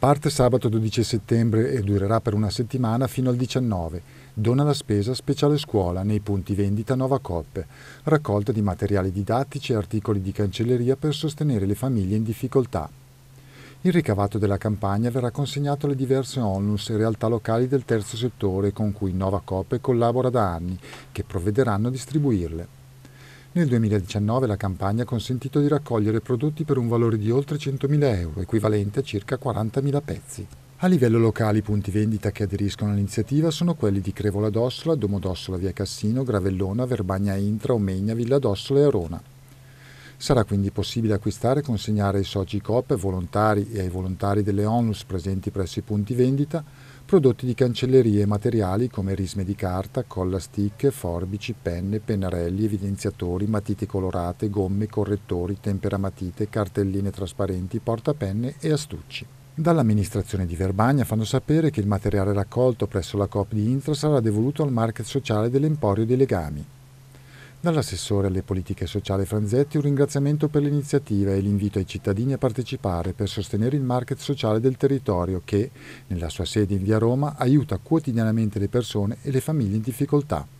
Parte sabato 12 settembre e durerà per una settimana fino al 19. Dona la spesa speciale scuola nei punti vendita Nova Coppe, Raccolta di materiali didattici e articoli di cancelleria per sostenere le famiglie in difficoltà. Il ricavato della campagna verrà consegnato alle diverse onlus e realtà locali del terzo settore con cui Nova Coppe collabora da anni, che provvederanno a distribuirle. Nel 2019 la campagna ha consentito di raccogliere prodotti per un valore di oltre 100.000 euro, equivalente a circa 40.000 pezzi. A livello locale i punti vendita che aderiscono all'iniziativa sono quelli di Crevola d'Ossola, Domodossola via Cassino, Gravellona, Verbagna Intra, Omegna, Villa d'Ossola e Arona. Sarà quindi possibile acquistare e consegnare ai soci COP volontari e ai volontari delle ONUS presenti presso i punti vendita prodotti di cancellerie e materiali come risme di carta, colla stick, forbici, penne, pennarelli, evidenziatori, matite colorate, gomme, correttori, temperamatite, cartelline trasparenti, portapenne e astucci. Dall'amministrazione di Verbagna fanno sapere che il materiale raccolto presso la COP di Intra sarà devoluto al market sociale dell'Emporio dei Legami, Dall'assessore alle politiche sociali Franzetti un ringraziamento per l'iniziativa e l'invito ai cittadini a partecipare per sostenere il market sociale del territorio che, nella sua sede in via Roma, aiuta quotidianamente le persone e le famiglie in difficoltà.